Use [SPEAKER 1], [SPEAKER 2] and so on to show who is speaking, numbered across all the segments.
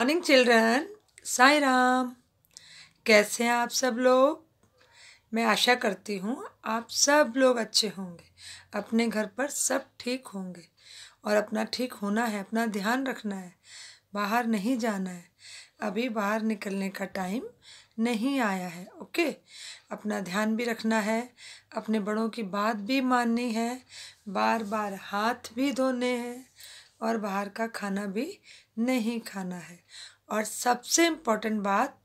[SPEAKER 1] morning children Sai Ram कैसे हैं आप सब लोग मैं आशा करती हूँ आप सब लोग अच्छे होंगे अपने घर पर सब ठीक होंगे और अपना ठीक होना है अपना ध्यान रखना है बाहर नहीं जाना है अभी बाहर निकलने का टाइम नहीं आया है ओके अपना ध्यान भी रखना है अपने बड़ों की बात भी माननी है बार बार हाथ भी धोने हैं और बाहर का खाना भी नहीं खाना है और सबसे इम्पोर्टेंट बात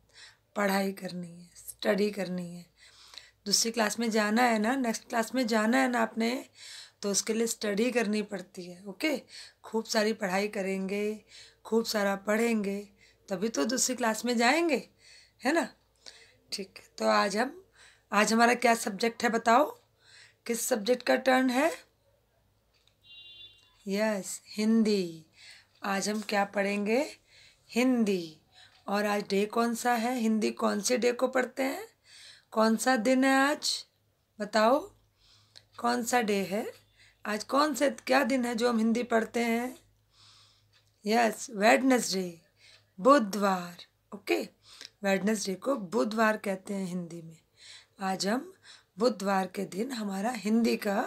[SPEAKER 1] पढ़ाई करनी है स्टडी करनी है दूसरी क्लास में जाना है ना नेक्स्ट क्लास में जाना है ना आपने तो उसके लिए स्टडी करनी पड़ती है ओके खूब सारी पढ़ाई करेंगे खूब सारा पढ़ेंगे तभी तो दूसरी क्लास में जाएंगे है ना ठीक है तो आज हम आज हमारा क्या सब्जेक्ट है बताओ किस सब्जेक्ट का टर्न है यस हिंदी आज हम क्या पढ़ेंगे हिंदी और आज डे कौन सा है हिंदी कौन से डे को पढ़ते हैं कौन सा दिन है आज बताओ कौन सा डे है आज कौन से क्या दिन है जो हम हिंदी पढ़ते हैं यस वेडनेसडे बुधवार ओके वेडनेसडे को बुधवार कहते हैं हिंदी में आज हम बुधवार के दिन हमारा हिंदी का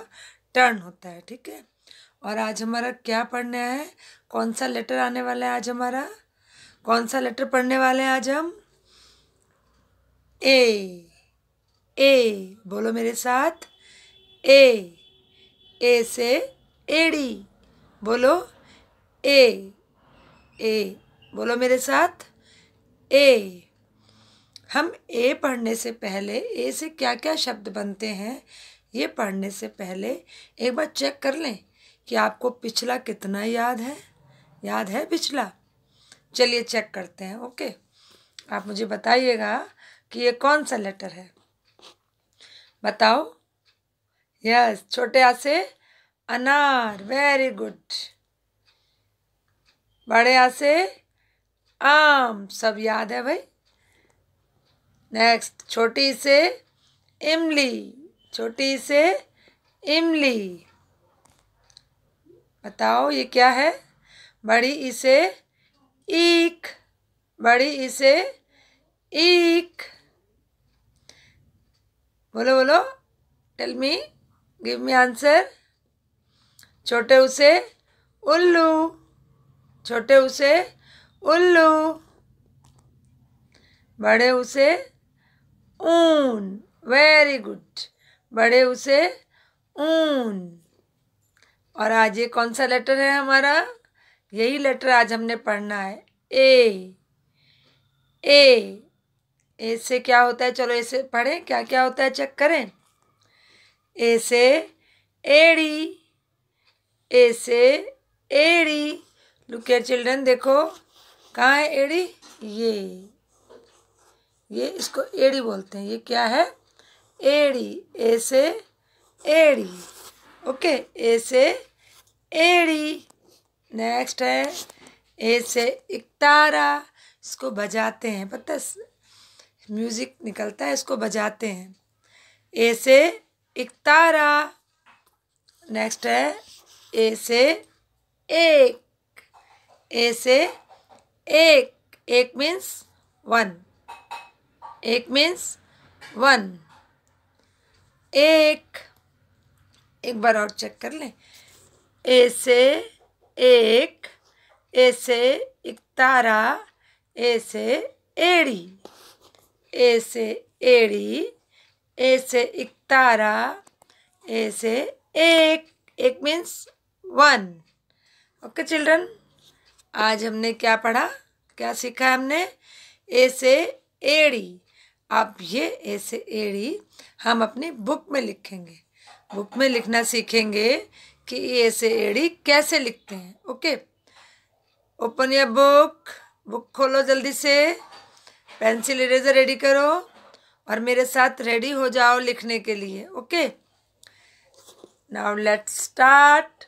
[SPEAKER 1] टर्न होता है ठीक है और आज हमारा क्या पढ़ना है कौन सा लेटर आने वाला है आज हमारा कौन सा लेटर पढ़ने वाले हैं आज हम ए ए बोलो मेरे साथ ए ए से एड़ी बोलो ए ए बोलो मेरे साथ ए हम ए पढ़ने से पहले ए से क्या क्या शब्द बनते हैं ये पढ़ने से पहले एक बार चेक कर लें कि आपको पिछला कितना याद है याद है पिछला चलिए चेक करते हैं ओके आप मुझे बताइएगा कि ये कौन सा लेटर है बताओ यस छोटे आ से अनार वेरी गुड बड़े आ से आम सब याद है भाई नेक्स्ट छोटी से इमली छोटी से इमली बताओ ये क्या है बड़ी इसे ईक बड़ी इसे ईक बोलो बोलो tell me give me answer छोटे उसे उल्लू छोटे उसे उल्लू बड़े उसे ऊन वेरी गुड बड़े उसे ऊन और आज ये कौन सा लेटर है हमारा यही लेटर आज हमने पढ़ना है ए ए ए से क्या होता है चलो ऐसे पढ़ें क्या क्या होता है चेक करें ए से एड़ी ए से एड़ी लुक एयर चिल्ड्रन देखो कहाँ है एड़ी ये ये इसको एड़ी बोलते हैं ये क्या है एड़ी ए से एड़ी ओके ए से एड़ी नेक्स्ट है ए से इकतारा इसको बजाते हैं पता म्यूज़िक निकलता है इसको बजाते हैं ए से इकतारा नेक्स्ट है ए से एक ए से एक एक मीन्स वन एक मीन्स वन एक एक बार और चेक कर लें ऐसे एक ऐसे एक तारा ऐसे एड़ी ऐसे एड़ी ऐसे एक तारा ऐसे एक एक मीन्स वन ओके चिल्ड्रन आज हमने क्या पढ़ा क्या सीखा हमने ऐसे एड़ी आप ये ऐसे एड़ी हम अपनी बुक में लिखेंगे बुक में लिखना सीखेंगे कि ए से एड़ी कैसे लिखते हैं ओके ओपन या बुक बुक खोलो जल्दी से पेंसिल इरेजर रेडी करो और मेरे साथ रेडी हो जाओ लिखने के लिए okay now let start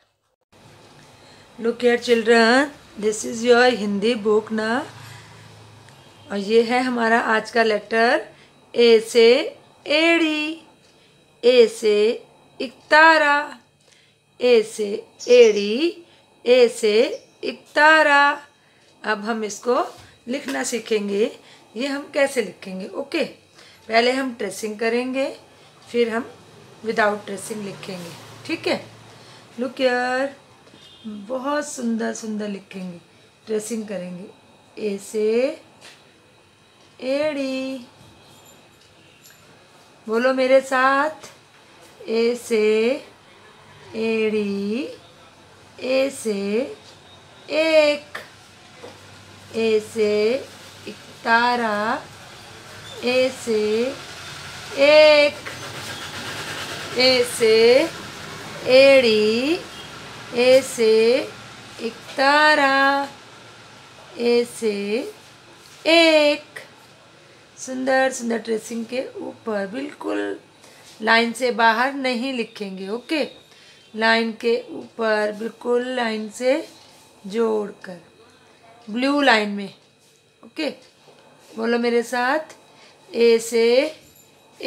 [SPEAKER 1] look here children this is your Hindi book ना और ये है हमारा आज का लेटर ए से एड़ी ए से इकतारा ए से एड़ी ए से इकतारा अब हम इसको लिखना सीखेंगे ये हम कैसे लिखेंगे ओके पहले हम ट्रेसिंग करेंगे फिर हम विदाउट ट्रेसिंग लिखेंगे ठीक है लुक यार बहुत सुंदर सुंदर लिखेंगे ट्रेसिंग करेंगे ए से एड़ी बोलो मेरे साथ ए से एड़ी ए से एक ए से तारा ए से एक ए से एड़ी ए से तारा ए से एक सुंदर सुंदर ड्रेसिंग के ऊपर बिल्कुल लाइन से बाहर नहीं लिखेंगे ओके लाइन के ऊपर बिल्कुल लाइन से जोड़कर ब्लू लाइन में ओके बोलो मेरे साथ ए से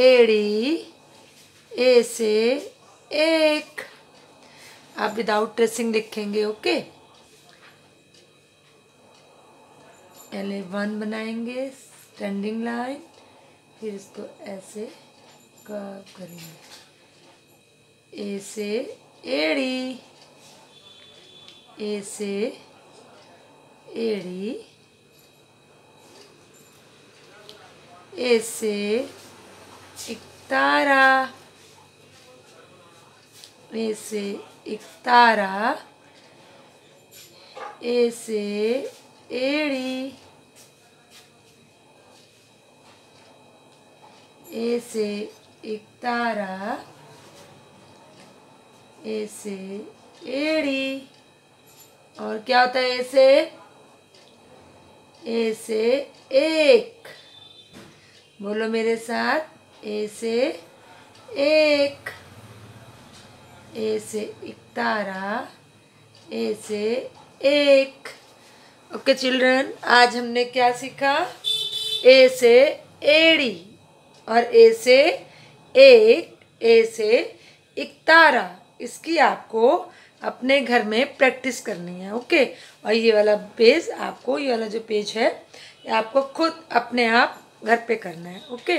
[SPEAKER 1] एड़ी ए से एक आप विदाउट ट्रेसिंग लिखेंगे ओके पहले वन बनाएंगे स्टैंडिंग लाइन फिर इसको ऐसे का करेंगे ए से एड़ी ए से एड़ी ए से एक तारा ए से एक तारा ए से एड़ी ए से एक तारा ऐसे एड़ी और क्या होता है ऐसे ऐसे ए से एक बोलो मेरे साथ ए से एक ए से एक तारा ए से एक ओके चिल्ड्रन आज हमने क्या सीखा ए से एड़ी और ए से एक ए से इकतारा इसकी आपको अपने घर में प्रैक्टिस करनी है ओके और ये वाला पेज आपको ये वाला जो पेज है ये आपको खुद अपने आप घर पे करना है ओके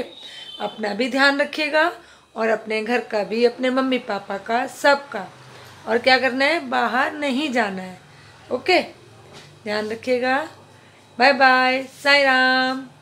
[SPEAKER 1] अपना भी ध्यान रखिएगा और अपने घर का भी अपने मम्मी पापा का सबका और क्या करना है बाहर नहीं जाना है ओके ध्यान रखिएगा बाय बाय साई राम